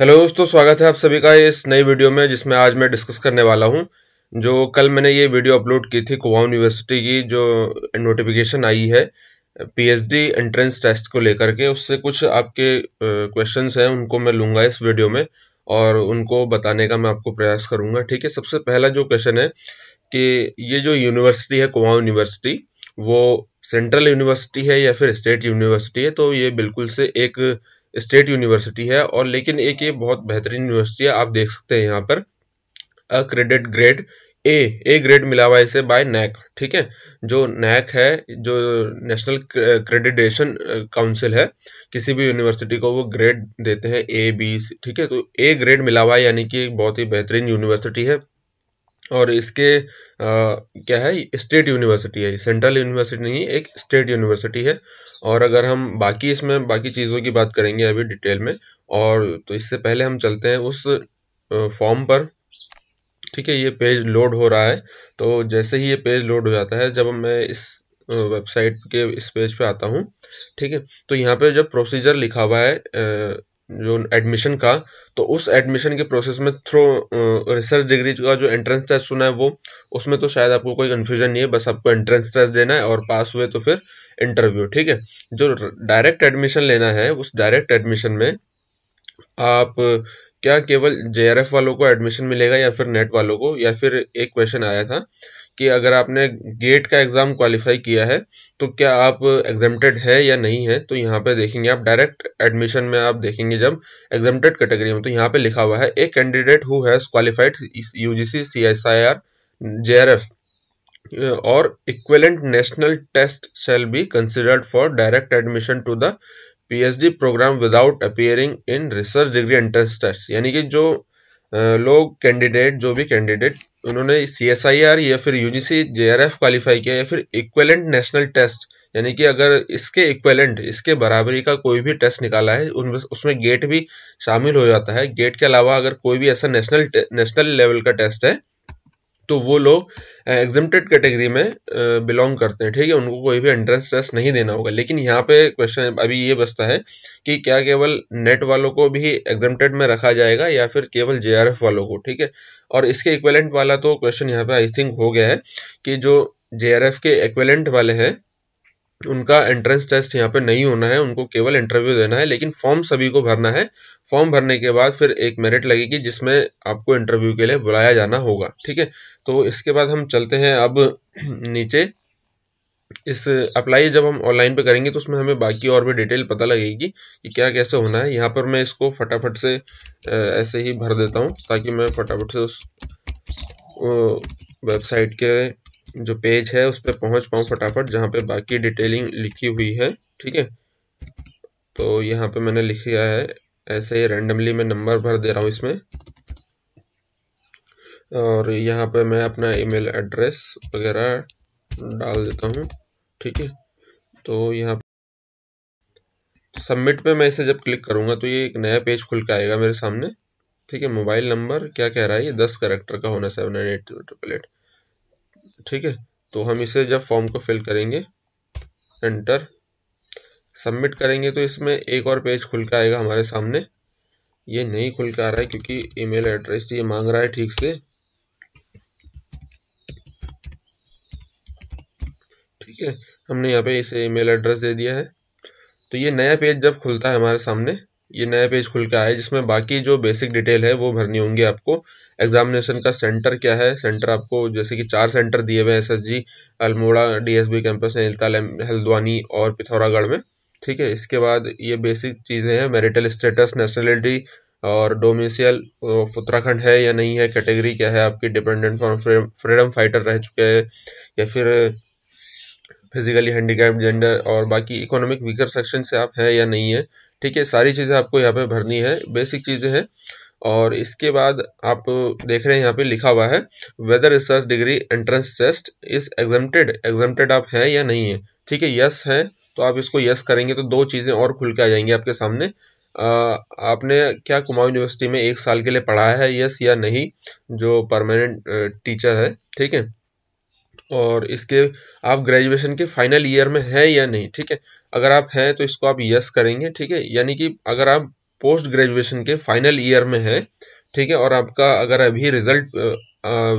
hello दोस्तों स्वागत है आप सभी का इस नई वीडियो में जिसमें आज मैं डिस्कस करने वाला हूं जो कल मैंने ये वीडियो अपलोड की थी कुमाऊं यूनिवर्सिटी की जो नोटिफिकेशन आई है पीएचडी एंट्रेंस टेस्ट को लेकर के उससे कुछ आपके क्वेश्चंस हैं उनको मैं लूंगा इस वीडियो में और उनको बताने का मैं आपको प्रयास करूंगा ठीक है सबसे पहला जो क्वेश्चन है कि ये जो यूनिवर्सिटी है कुमाऊं यूनिवर्सिटी वो सेंट्रल यूनिवर्सिटी है या फिर स्टेट यूनिवर्सिटी है तो ये बिल्कुल से एक स्टेट यूनिवर्सिटी है और लेकिन एक ये बहुत बेहतरीन यूनिवर्सिटी है आप देख सकते हैं यहाँ पर credit grade A A grade मिला हुआ इसे बाय नैक ठीक है जो नैक है जो नेशनल क्रेडिटेशन काउंसिल है किसी भी यूनिवर्सिटी को वो ग्रेड देते हैं ए बी ठीक है तो ए ग्रेड मिला हुआ यानी कि बहुत ही बेहतरीन यूनिवर्सिटी है और इसके आ, क्या है स्टेट यूनिवर्सिटी है सेंट्रल यूनिवर्सिटी नहीं एक स्टेट यूनिवर्सिटी है और अगर हम बाकी इसमें बाकी चीज़ों की बात करेंगे अभी डिटेल में और तो इससे पहले हम चलते हैं उस फॉर्म पर ठीक है ये पेज लोड हो रहा है तो जैसे ही ये पेज लोड हो जाता है जब मैं इस वेबसाइट के इस पेज पे आता हूँ ठीक है तो यहाँ पे जब प्रोसीजर लिखा हुआ है जो एडमिशन का तो उस एडमिशन के प्रोसेस में थ्रो रिसर्च डिग्री का जो एंट्रेंस टेस्ट सुना है वो उसमें तो शायद आपको कोई कन्फ्यूजन नहीं है बस आपको एंट्रेंस टेस्ट देना है और पास हुए तो फिर इंटरव्यू ठीक है जो डायरेक्ट एडमिशन लेना है उस डायरेक्ट एडमिशन में आप क्या केवल जे वालों को एडमिशन मिलेगा या फिर नेट वालों को या फिर एक क्वेश्चन आया था कि अगर आपने गेट का एग्ज़ाम क्वालिफाई किया है तो क्या आप एग्जामेटेड है या नहीं है तो यहाँ पे देखेंगे आप डायरेक्ट एडमिशन में आप देखेंगे जब एग्जामेटेड कैटेगरी में तो यहाँ पे लिखा हुआ है a candidate who has qualified UGC C S I R J R F और equivalent national test shall be considered for direct admission to the D programme without appearing in research degree entrance test यानी कि जो लोग candidate जो भी candidate उन्होंने सी S I R या फिर U G C J R F qualify किया या फिर इक्वेलेंट नेशनल टेस्ट यानी कि अगर इसके इक्वेलेंट इसके बराबरी का कोई भी टेस्ट निकाला है उन उसमें गेट भी शामिल हो जाता है गेट के अलावा अगर कोई भी ऐसा नेशनल नेशनल लेवल का टेस्ट है तो वो लोग एग्जिमटेड कैटेगरी में बिलोंग करते हैं ठीक है उनको कोई भी एंट्रेंस टेस्ट नहीं देना होगा लेकिन यहाँ पे क्वेश्चन अभी ये बचता है कि क्या केवल नेट वालों को भी एग्जिमटेड में रखा जाएगा या फिर केवल जे वालों को ठीक है और इसके इक्वेलेंट वाला तो क्वेश्चन यहाँ पे आई थिंक हो गया है कि जो जे के इक्वेलेंट वाले हैं उनका एंट्रेंस टेस्ट यहाँ पे नहीं होना है उनको केवल इंटरव्यू देना है लेकिन फॉर्म सभी को भरना है फॉर्म भरने के बाद फिर एक मेरिट लगेगी जिसमें आपको इंटरव्यू के लिए बुलाया जाना होगा ठीक है तो इसके बाद हम चलते हैं अब नीचे इस अप्लाई जब हम ऑनलाइन पे करेंगे तो उसमें हमें बाकी और भी डिटेल पता लगेगी कि क्या कैसे होना है यहाँ पर मैं इसको फटाफट से ऐसे ही भर देता हूँ ताकि मैं फटाफट से उस वेबसाइट के जो पेज है उस पर पहुंच पाऊँ फटाफट जहाँ पे बाकी डिटेलिंग लिखी हुई है ठीक है तो यहाँ पे मैंने लिखा है ऐसे ही रैंडमली मैं नंबर भर दे रहा हूँ इसमें और यहाँ पे मैं अपना ईमेल एड्रेस वगैरह डाल देता हूँ ठीक है तो यहाँ सबमिट पे मैं इसे जब क्लिक करूँगा तो ये एक नया पेज खुल के आएगा मेरे सामने ठीक है मोबाइल नंबर क्या कह रहा है ये दस करेक्टर का होना seven nine eight triple eight ठीक है तो हम इसे जब फॉर्म को फिल करेंगे एंटर सबमिट करेंगे तो इसमें एक और पेज खुल के आएगा हमारे सामने ये नहीं खुल के आ रहा है क्योंकि ईमेल एड्रेस ये मांग रहा है ठीक से ठीक है हमने यहाँ पे इसे ईमेल एड्रेस दे दिया है तो ये नया पेज जब खुलता है हमारे सामने ये नया पेज खुल के आया जिसमें बाकी जो बेसिक डिटेल है वो भरनी होंगी आपको एग्जामिनेशन का सेंटर क्या है सेंटर आपको जैसे कि चार सेंटर दिए हुए हैं जी Almora D B campus Nainital Haldwani और पिथौरागढ़ में ठीक है इसके बाद ये बेसिक चीज़ें हैं मेरिटल स्टेटस नेशनलिटी और डोमिसियल उत्तराखंड है या नहीं है कैटेगरी क्या है आपकी डिपेंडेंट फॉर फ्रीडम फाइटर रह चुके हैं या फिर फिजिकली हैंडीकैप जेंडर और बाकी इकोनॉमिक वीकर सेक्शन से आप हैं या नहीं है ठीक है सारी चीज़ें आपको यहाँ पे भरनी है बेसिक चीज़ें हैं और इसके बाद आप देख रहे हैं यहाँ पे लिखा हुआ है whether research degree entrance test is exempted exempted आप है या नहीं है ठीक है यस है तो आप इसको यस करेंगे तो दो चीज़ें और खुल के आ जाएंगी आपके सामने आ, आपने क्या कुमाऊं यूनिवर्सिटी में एक साल के लिए पढ़ाया है यस या नहीं जो परमानेंट टीचर है ठीक है और इसके आप ग्रेजुएशन के फाइनल ईयर में हैं या नहीं ठीक है अगर आप हैं तो इसको आप यस करेंगे ठीक है यानी कि अगर आप पोस्ट ग्रेजुएशन के फाइनल ईयर में हैं ठीक है और आपका अगर अभी रिजल्ट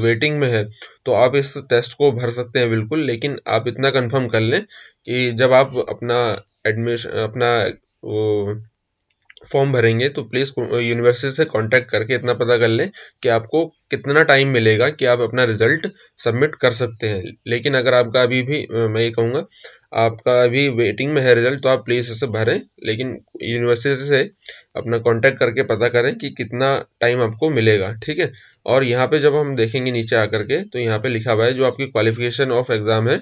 वेटिंग में है तो आप इस टेस्ट को भर सकते हैं बिल्कुल लेकिन आप इतना कंफर्म कर लें कि जब आप अपना एडमिशन अपना फॉर्म भरेंगे तो प्लीज़ यूनिवर्सिटी से कांटेक्ट करके इतना पता कर लें कि आपको कितना टाइम मिलेगा कि आप अपना रिजल्ट सबमिट कर सकते हैं लेकिन अगर आपका अभी भी मैं ये कहूँगा आपका अभी वेटिंग में है रिजल्ट तो आप प्लीज़ इसे भरें लेकिन यूनिवर्सिटी से अपना कांटेक्ट करके पता करें कि कितना टाइम आपको मिलेगा ठीक है और यहाँ पे जब हम देखेंगे नीचे आकर के तो यहाँ पे लिखा हुआ है जो आपकी क्वालिफिकेशन ऑफ एग्ज़ाम है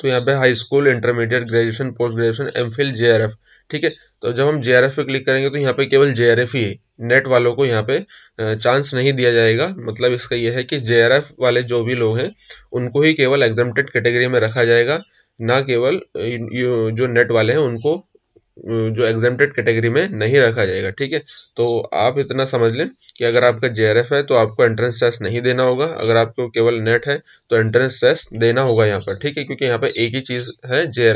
तो यहाँ पे high school intermediate graduation post graduation M phil J R F ठीक है तो जब हम जे पे क्लिक करेंगे तो यहाँ पे केवल जे ही नेट वालों को यहाँ पे चांस नहीं दिया जाएगा मतलब इसका यह है कि जे वाले जो भी लोग हैं उनको ही केवल एग्जामटेड कैटेगरी में रखा जाएगा ना केवल जो नेट वाले हैं उनको जो एग्जामटेड कैटेगरी में नहीं रखा जाएगा ठीक है तो आप इतना समझ लें कि अगर आपका जे है तो आपको एंट्रेंस टेस्ट नहीं देना होगा अगर आपको केवल नेट है तो एंट्रेंस टेस्ट देना होगा यहाँ पर ठीक है क्योंकि यहाँ पर एक ही चीज़ है जे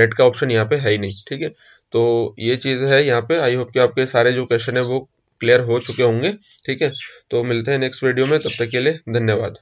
नेट का ऑप्शन यहाँ पे है ही नहीं ठीक है तो ये चीज़ है यहाँ पे आई होप कि आपके सारे जो क्वेश्चन है वो क्लियर हो चुके होंगे ठीक है तो मिलते हैं नेक्स्ट वीडियो में तब तक के लिए धन्यवाद